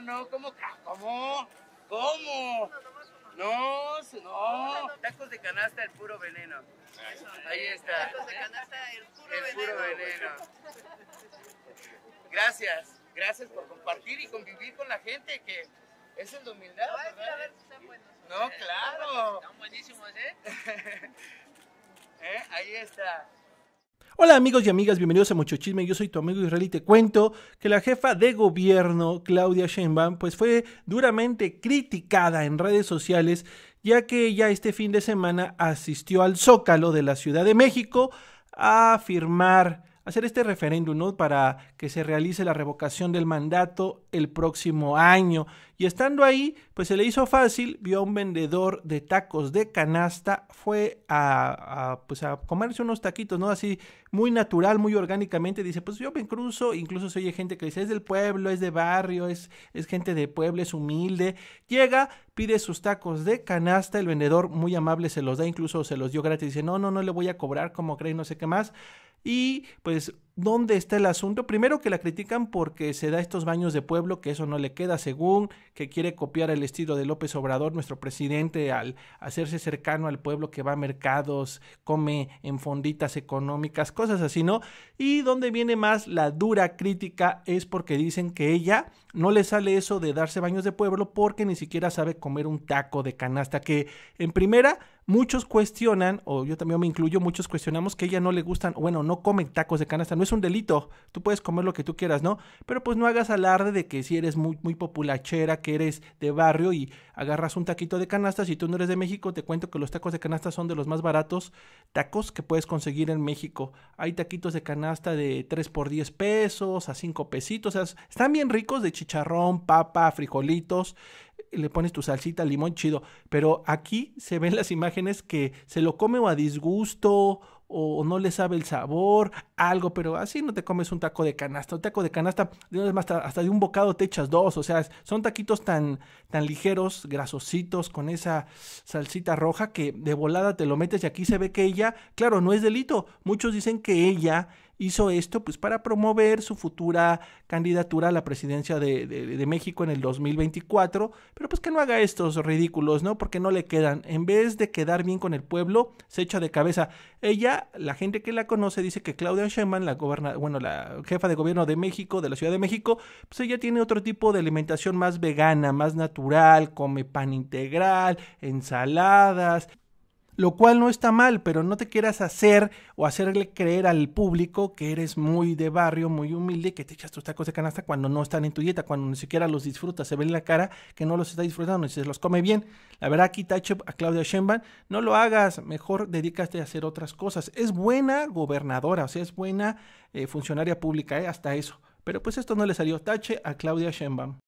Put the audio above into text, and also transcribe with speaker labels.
Speaker 1: no, no, ¿cómo? ¿Cómo? ¿Cómo? No, no, tacos de canasta, el puro veneno. Ahí está. Tacos de canasta,
Speaker 2: el puro veneno.
Speaker 1: Gracias, gracias por compartir y convivir con la gente, que es el humildad. No, claro. Están buenísimos, ¿eh? ¿eh? Ahí está. Hola amigos y amigas, bienvenidos a Mucho Chisme, yo soy tu amigo Israel y te cuento que la jefa de gobierno, Claudia Sheinbaum, pues fue duramente criticada en redes sociales ya que ella este fin de semana asistió al Zócalo de la Ciudad de México a firmar hacer este referéndum ¿no? para que se realice la revocación del mandato el próximo año. Y estando ahí, pues se le hizo fácil, vio a un vendedor de tacos de canasta, fue a, a, pues a comerse unos taquitos, ¿no? Así muy natural, muy orgánicamente, dice, pues yo me cruzo, incluso se oye gente que dice, es del pueblo, es de barrio, es, es gente de pueblo, es humilde. Llega, pide sus tacos de canasta, el vendedor muy amable se los da, incluso se los dio gratis, dice, no, no, no le voy a cobrar, como creen, no sé qué más. Y pues dónde está el asunto. Primero que la critican porque se da estos baños de pueblo, que eso no le queda, según que quiere copiar el estilo de López Obrador, nuestro presidente, al hacerse cercano al pueblo que va a mercados, come en fonditas económicas, cosas así, ¿no? Y donde viene más la dura crítica es porque dicen que ella no le sale eso de darse baños de pueblo porque ni siquiera sabe comer un taco de canasta, que en primera muchos cuestionan, o yo también me incluyo, muchos cuestionamos que ella no le gustan, bueno, no come tacos de canasta, no es un delito, tú puedes comer lo que tú quieras, ¿no? Pero pues no hagas alarde de que si eres muy, muy populachera, que eres de barrio y agarras un taquito de canasta, si tú no eres de México, te cuento que los tacos de canasta son de los más baratos tacos que puedes conseguir en México. Hay taquitos de canasta de 3 por 10 pesos, a 5 pesitos, o sea, están bien ricos de chicharrón, papa, frijolitos, le pones tu salsita, limón, chido. Pero aquí se ven las imágenes que se lo come o a disgusto o no le sabe el sabor, algo, pero así no te comes un taco de canasta. Un taco de canasta, de hasta de un bocado te echas dos. O sea, son taquitos tan, tan ligeros, grasositos, con esa salsita roja que de volada te lo metes y aquí se ve que ella, claro, no es delito. Muchos dicen que ella hizo esto pues para promover su futura candidatura a la presidencia de, México en el 2024, pero pues que no haga estos ridículos, ¿no? Porque no le quedan. En vez de quedar bien con el pueblo, se echa de cabeza. Ella, la gente que la conoce, dice que Claudia Sheinbaum, la bueno, la jefa de gobierno de México, de la Ciudad de México, pues ella tiene otro tipo de alimentación más vegana, más natural, come pan integral, ensaladas, lo cual no está mal, pero no te quieras hacer o hacerle creer al público que eres muy de barrio, muy humilde, que te echas tus tacos de canasta cuando no están en tu dieta, cuando ni siquiera los disfrutas, se ve en la cara que no los está disfrutando y se los come bien. La verdad, aquí Tache, a Claudia Sheinbaum, no lo hagas, mejor dedícate a hacer otras cosas. Es buena gobernadora, o sea, es buena eh, funcionaria pública, eh, hasta eso. Pero pues esto no le salió tache a Claudia Sheinbaum.